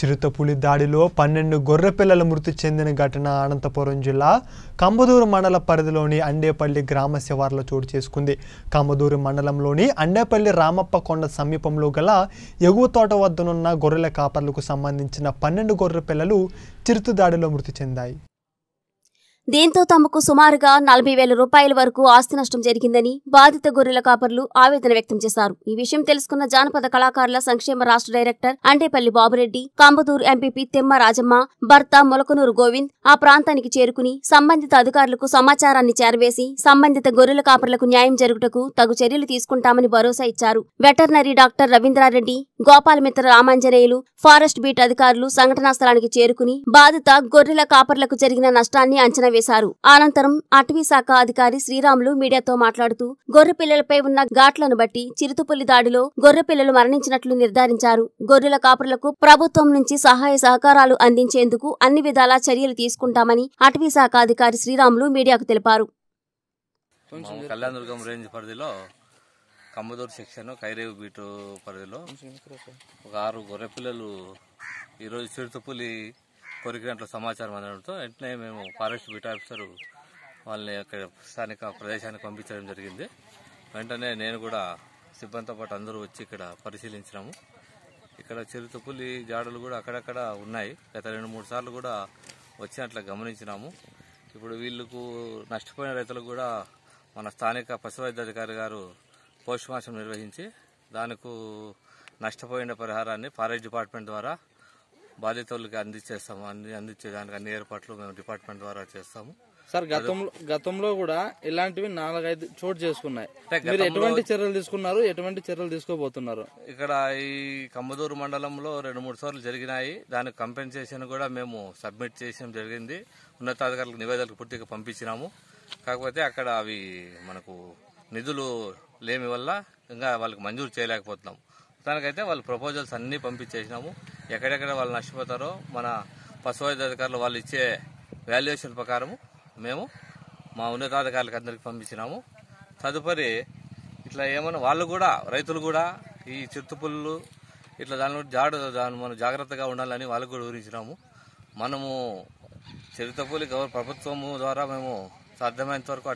చిరుతపులి దాడిలో పన్నెండు గొర్రెపిల్లలు మృతి చెందిన ఘటన అనంతపురం జిల్లా కంబదూరు మండల పరిధిలోని అండేపల్లి గ్రామ శివార్లో చోటు చేసుకుంది కంబదూరు మండలంలోని అండేపల్లి రామప్ప కొండ సమీపంలో గల ఎగువ తోట వద్దనున్న గొర్రెల కాపర్లకు సంబంధించిన పన్నెండు గొర్రెపిల్లలు చిరుత దాడిలో మృతి చెందాయి దీంతో తమకు సుమారుగా నలభై వేల రూపాయల వరకు ఆస్తి నష్టం జరిగిందని బాధిత గొర్రెల కాపర్లు ఆవేదన వ్యక్తం చేశారు ఈ విషయం తెలుసుకున్న జానపద కళాకారుల సంక్షేమ రాష్ట్ర డైరెక్టర్ అంటేపల్లి బాబురెడ్డి కాంబతూరు ఎంపీపీ తిమ్మ రాజమ్మ భర్త మొలకనూరు గోవింద్ ఆ ప్రాంతానికి చేరుకుని సంబంధిత అధికారులకు సమాచారాన్ని చేరవేసి సంబంధిత గొర్రెల కాపర్లకు న్యాయం జరుగుటకు తగు చర్యలు తీసుకుంటామని భరోసా ఇచ్చారు veterinary doctor Ravindrareddy Gopalamitra Ramanjaneyulu forest beat అధికారులు సంఘటనా స్థలానికి చేరుకుని బాధిత గొర్రెల కాపర్లకు జరిగిన నష్టాన్ని అంచనా నిలిపివేశారు అనంతరం అటవీశాఖ అధికారి శ్రీరాములు మీడియాతో మాట్లాడుతూ గొర్రెపిల్లలపై ఉన్న ఘాట్లను బట్టి చిరుతపులి దాడిలో గొర్రెపిల్లలు మరణించినట్లు నిర్ధారించారు గొర్రెల కాపురులకు ప్రభుత్వం నుంచి సహాయ సహకారాలు అందించేందుకు అన్ని విధాలా చర్యలు తీసుకుంటామని అటవీశాఖ అధికారి శ్రీరాములు మీడియాకు తెలిపారు కమ్మదూరు సెక్షన్ కైరేవు బీటు పరిధిలో ఒక ఆరు గొర్రెపిల్లలు ఈరోజు చిరుతపులి కోరిక సమాచారం అందడంతో వెంటనే మేము ఫారెస్ట్ బీట్ ఆఫీసర్ వాళ్ళని అక్కడ స్థానిక ప్రదేశానికి పంపించడం జరిగింది వెంటనే నేను కూడా సిబ్బందితో పాటు అందరూ వచ్చి ఇక్కడ పరిశీలించినాము ఇక్కడ పులి జాడలు కూడా అక్కడక్కడ ఉన్నాయి గత రెండు మూడు సార్లు కూడా వచ్చినట్లు గమనించినాము ఇప్పుడు వీళ్ళకు నష్టపోయిన రైతులకు కూడా మన స్థానిక పశువైద్యాధికారి గారు పోషమాసం నిర్వహించి దానికి నష్టపోయిన పరిహారాన్ని ఫారెస్ట్ డిపార్ట్మెంట్ ద్వారా బాధితులకి అందించేస్తాము అన్ని అందించేదానికి అన్ని ఏర్పాట్లు మేము డిపార్ట్మెంట్ ద్వారా చేస్తాము సార్ గతంలో గతంలో కూడా ఇలాంటివి నాలుగైదు చోటు చేసుకున్నాయి మీరు ఎటువంటి చర్యలు తీసుకున్నారు ఎటువంటి చర్యలు తీసుకోబోతున్నారు ఇక్కడ ఈ కమ్మదూరు మండలంలో రెండు మూడు సార్లు జరిగినాయి దానికి కంపెన్సేషన్ కూడా మేము సబ్మిట్ చేయడం జరిగింది ఉన్నతాధికారులకు నివేదికలు పూర్తిగా పంపించినాము కాకపోతే అక్కడ అవి మనకు నిధులు లేమి వల్ల ఇంకా వాళ్ళకి మంజూరు చేయలేకపోతున్నాం దానికైతే వాళ్ళు ప్రపోజల్స్ అన్నీ పంపించేసినాము ఎక్కడెక్కడ వాళ్ళు నష్టపోతారో మన అధికారులు వాళ్ళు ఇచ్చే వాల్యుయేషన్ ప్రకారము మేము మా ఉన్నతాధికారులకు అందరికీ పంపించినాము తదుపరి ఇట్లా ఏమన్నా వాళ్ళు కూడా రైతులు కూడా ఈ చిరుతపుల్లు ఇట్లా దాని జాడు దాని మనం జాగ్రత్తగా ఉండాలని వాళ్ళకు కూడా వివరించినాము మనము చిరుతపులి గౌరవ ప్రభుత్వము ద్వారా మేము సాధ్యమైనంత వరకు